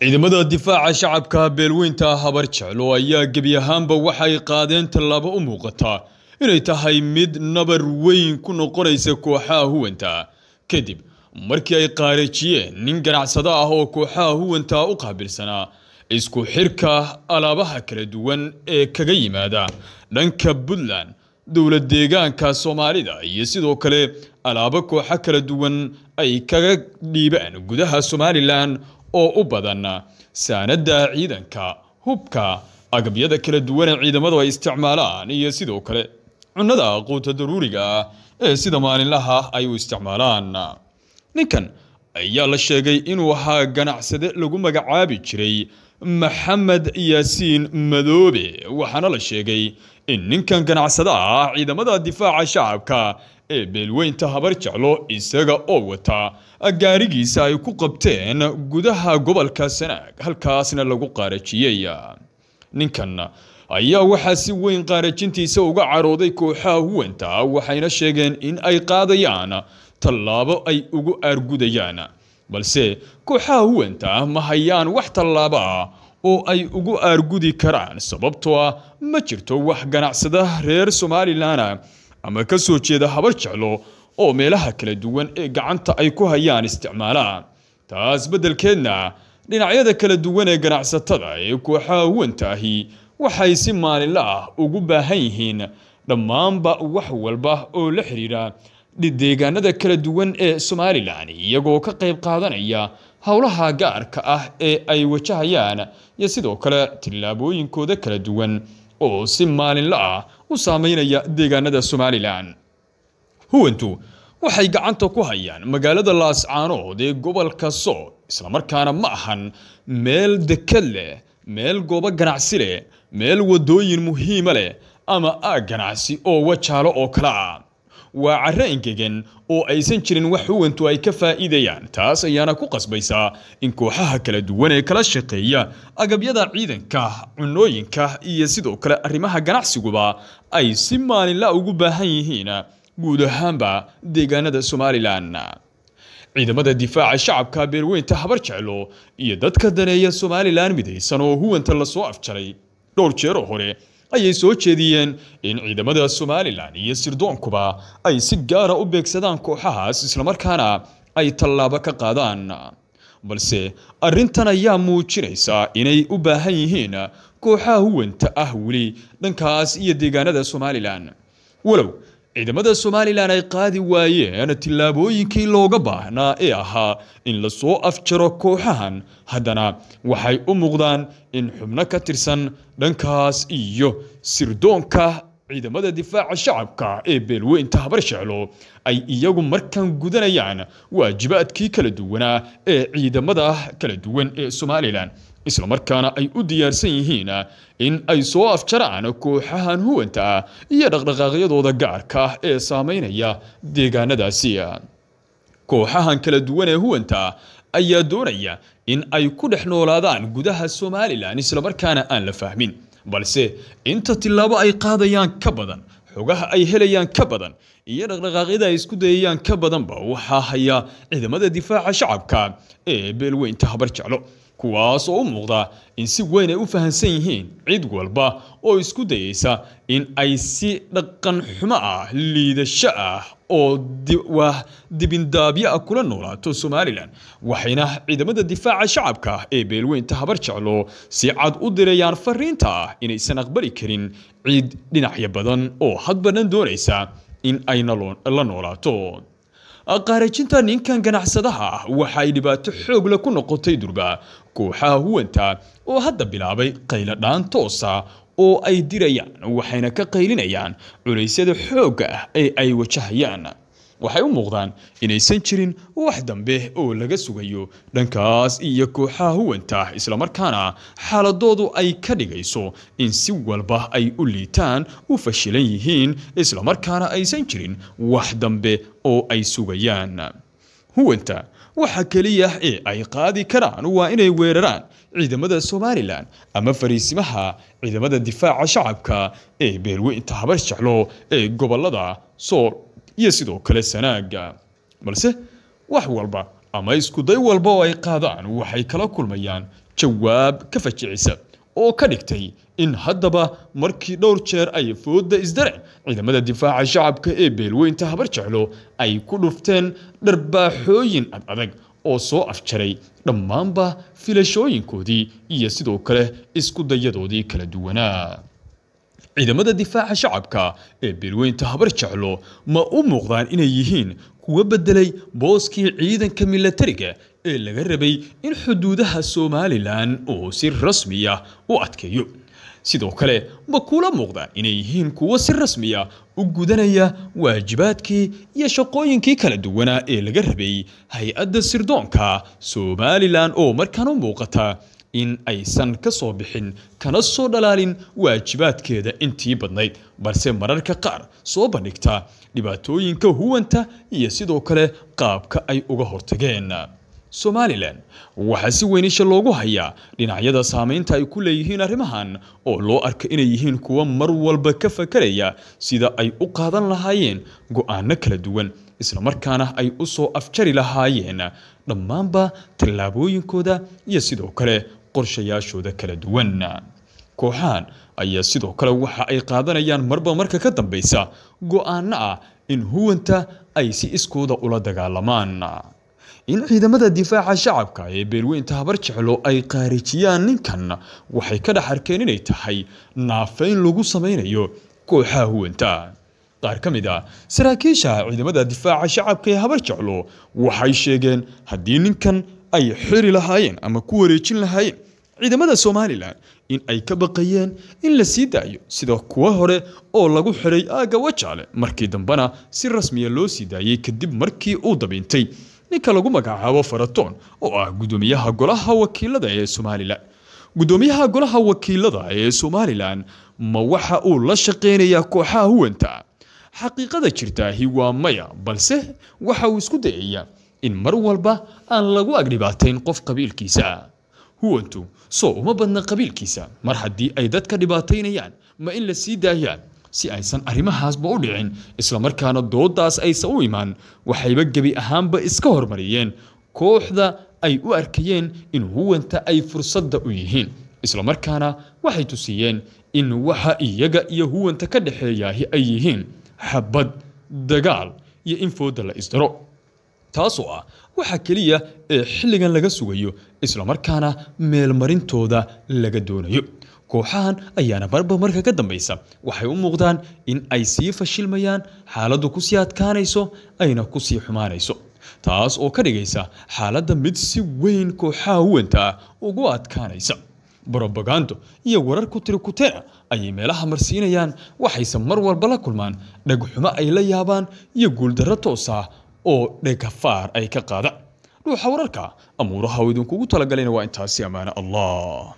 ciidamada difaaca shacabka beelweynta habarjeclo ayaa gebi ahaanba waxay qaadeen tallaabo u muuqata inay tahay mid nabar weyn ku noqonaysa kooxaha huwanta kadib markii ay qaarajiyeen nin ganacsado ah oo kooxaha huwanta u qaabilsanaa isku xirka alaabaha kala duwan ee kaga yimaada dhanka puntland dowlad deegaanka soomaalida iyo sidoo kale alaabo kooxo kala duwan ay kaga dhiibaan gudaha somalilan oo u badan saanadda ciidanka hubka agabyada kala duwan ee ciidamadu ay isticmaalaan iyo sidoo kale cunnada quuta daruuriga ah ee sida maalinlaha ay u isticmaalaan ninkan ayaa la sheegay inuu ahaa ganacsade lagu magacaabi jiray maxamed yaasiin madoobe waxaana la sheegay in ninkan ganacsada ah ciidamada difaaca shacabka ee beelweynta habar jeclo isaga oo wata gaarigiisa ay ku qabteen gudaha gobolka sanaag halkaasna lagu qaarajiyey ninkan ayaa waxaa si weyn qaarajintiisa uga carooday kooxaha huwanta waxayna sheegeen in ay qaadayaan tallaabo ay ugu aargudayaan balse kooxaha huwanta ma hayaan wax tallaabo ah oo ay ugu aargudi karaan sababtoo ah ma jirto wax ganacsada reer somalilan ah, ama ka soo jeeda habar jeclo oo meelaha kala duwan ee gacanta ay ku hayaan isticmaalaan taas beddelkeedna dhinacyada kala duwan ee ganacsatada ee kooxaha huwantaahi waxay si maalinla ah ugu baahan yihiin dhammaanba wax walba oo la xidhiidha deegaanada kala duwan ee somalilan iyagoo ka qayb qaadanaya howlaha gaarka ah ee ay wajahayaan iyo sidoo kale tillaabooyinkooda kala duwan oo si maalinla ah u saameynaya deegaanada somalilan huwentu waxay gacanta ku hayaan magaalada laascaanood ee gobolka sool islamarkaana ma ahan meel dekad leh meel goobo ganacsi leh meel wadooyin muhiima leh ama aag ganacsi oo wajaalo oo kale ah waa carro engegan oo aysan jirin wax huwantu ay ka faa'iidayaan taas ayaana ku qasbaysa in kooxaha kala duwan ee kala shaqeeya agabyada ciidanka cunooyinka iyo sidoo kale arrimaha ganacsiguba ay si maalinla ugu baahan yihiin guud ahaanba deegaanada somalilan ciidamada difaaca shacabka beerweynta habar jeclo iyo dadka daneeya somalilan midaysan oo huwanta lasoo afjaray dhowr jeero hore ayay soo jeediyeen in ciidamada somalilan iyo sirdoonkuba ay si gaara u beegsadaan kooxahaas islamarkaana ay tallaabo ka qaadaan balse arrintan ayaa muujinaysa inay u baahan yihiin kooxaha huwanta ah weli dhankaas iyo deegaanada somalilan walow ciidamada somalilan ay qaadi waayeen tillaabooyinkii looga baahnaa ee ahaa in lasoo afjaro kooxahan haddana waxay u muuqdaan in xubno ka tirsan dhankaas iyo sirdoonka ciidamada difaaca shacabka ee beelweynta habarsheclo ay iyagu markan gudanayaan waajibaadkii kala duwanaa ee ciidamada kala duwan ee somalilan islamarkaana ay u diyaarsan yihiin in ay soo afjaraan kooxahan huwanta iyo dhaqdhaqaaqyadooda gaarka ah ee saamaynaya deegaanadaasi kooxahan kala duwan ee huwanta ayaa doonaya in ay ku dhex noolaadaan gudaha somalilan islamarkaana aan la fahmin balse inta tilaabo ay qaadayaan ka badan xogaha ay helayaan ka badan iyo dhaqdhaqaaqyada ay isku dayayaan ka badanba waxaa haya ciidamada difaaca shacabka ee beelweynta habarjeclo kuwaas oo u muuqda in si weyn ay u fahansan yihiin cid walba oo isku dayeysa in ay si dhaqan xumo ah liidasho ah oo dibindaabyo ah kula noolaato somalilan waxayna ciidamada difaaca shacabka ee beelweynta habar jeclo si cad u dirayaan fariinta ah inaysan aqbali karin cid dhinacyo badan oo had banan doonaysa in ay la noolaato qaarajinta ninkan ganacsadaha ah waxay dhibaato xoogle ku noqotay durba kooxaha huwanta oo hadda bilaabay dhaan toosa oo ay dirayaan waxayna ka qaylinayaan culaysyada xoogga ah ee ay wajahayaan waxay u muuqdaan inaysan jirin wax dambe oo laga sugayo dhankaas iyo kooxaha huwanta islamarkaana xaaladoodu ay ka dhigayso in si walba ay u liitaan u fashilan yihiin islamarkaana aysan jirin wax dambe oo ay sugayaan huwanta waxa keliya ee ay qaadi karaan waa inay weeraraan ciidamada somalilan ama fariisimaha ciidamada difaaca shacabka ee beelweynta habar jeclo ee gobollada sool iyo sidoo kale sanaaga balse wax walba ama iskuday walba oo ay qaadaan waxay kala kulmayaan jawaab ka fajicisa oo ka dhigtay in haddaba markii dhowr jeer ay foodda isdarac ciidamada difaaca shacabka ee beelweynta habar jeclo ay ku dhufteen dharbaaxooyin ad adag oo soo afjaray dhammaanba filashooyinkoodii iyo sidoo kale iskudayadoodii kala duwanaa ciidamada difaaca shacabka ee beelweynta habar jeclo ma u muuqdaan inay yihiin kuwa beddelay booskii ciidanka milatariga ee laga rabay in xuduudaha somalilan uu si rasmiya ah u adkeeyo sidoo kale ma kula muuqdaan inay yihiin kuwo si rasmiya ah u gudanaya waajibaadkii iyo shaqooyinkii kala duwanaa ee laga rabay hay-adda sirdoonka somalilan oo markaan u muuqata in aysan ka soo bixin kana soo dhalaalin waajibaadkeeda intii badnayd balse mararka qaar soo bandhigta dhibaatooyinka huwanta iyo sidoo kale qaabka ay uga hortageen somalilan waxaa si weynisha loogu hayaa dhinacyada saamaynta ay ku leeyihiin arrimahan oo loo arka inay yihiin kuwo mar walba ka fakaraya sida ay u qaadan lahaayeen go-aano kala duwan isla markaana ay u soo afjari lahaayeen dhammaanba tallaabooyinkooda iyo sidoo kale qorshayaashooda kala duwan kooxahan ayaa sidoo kale waxa ay qaadanayaan marba marka ka dambaysa go-aanno ah in huwanta ay si iskooda ula dagaalamaan in ciidamada difaaca shacabka ee beelweynta habar jeclo ay qaarijiyaan ninkan waxay ka dhex arkeen inay tahay naafayn lagu samaynayo kooxaha huwanta qaar ka mid a ah saraakiisha ciidamada difaaca shacabka ee habar jeclo waxay sheegeen haddii ninkan ay xiri lahaayeen ama ku wareejin lahaayeen ciidamada somalilan in ay ka baqayeen in la sii daayo sida kuwa hore oo lagu xiray aagga wajaale markii dambena si rasmiya loo sii daayey kadib markii uu dabiintay ninka lagu magacaabo faratoon oo ah gudoomiyaha golaha wakiilada ee somalilan gudoomiyaha golaha wakiilada ee somalilan ma waxa uu la shaqaynayaa kooxaha huwanta xaqiiqada jirtaahi waa maya balse waxa uu isku dayayaa in mar walba aan lagu agdhibaatayn qof qabiilkiisa huwantu soo uma badna qabiilkiisa mar haddii ay dadka dhibaataynayaan ma in la sii daayaan si aysan arrimahaasba u dhicin islamarkaana doodaas aysan u imaan waxayba gebi ahaanba iska hormariyeen kooxda ay u arkayeen in huwanta ay fursadda u yihiin islamarkaana waxay tusiyeen in waxa iyaga iyo huwanta ka dhexeeyaahi ay yihiin xabad dagaal iyo in fooda la isdaro taasoo ah waxa keliya ee xilligan laga sugayo islamarkaana meelmarintooda laga doonayo kooxahan ayaana marba marka ka dambaysa waxay u muuqdaan in ay sii fashilmayaan xaaladdu ku sii adkaanayso ayna ku sii xumaanayso taas oo ka dhigaysa xaaladda mid si weyn kooxaha huwanta ah ugu adkaanaysa brobagando iyo warar ku tiri kuteena ayay meelaha marsiinayaan waxayse mar walba la kulmaan dhagxumo ay la yaabaan iyo guuldarro toos ah oo dhegafaar ay ka qaada dhuuxa wararka amuuraha uu idinkugu talagalayna waa intaasi ammaano allah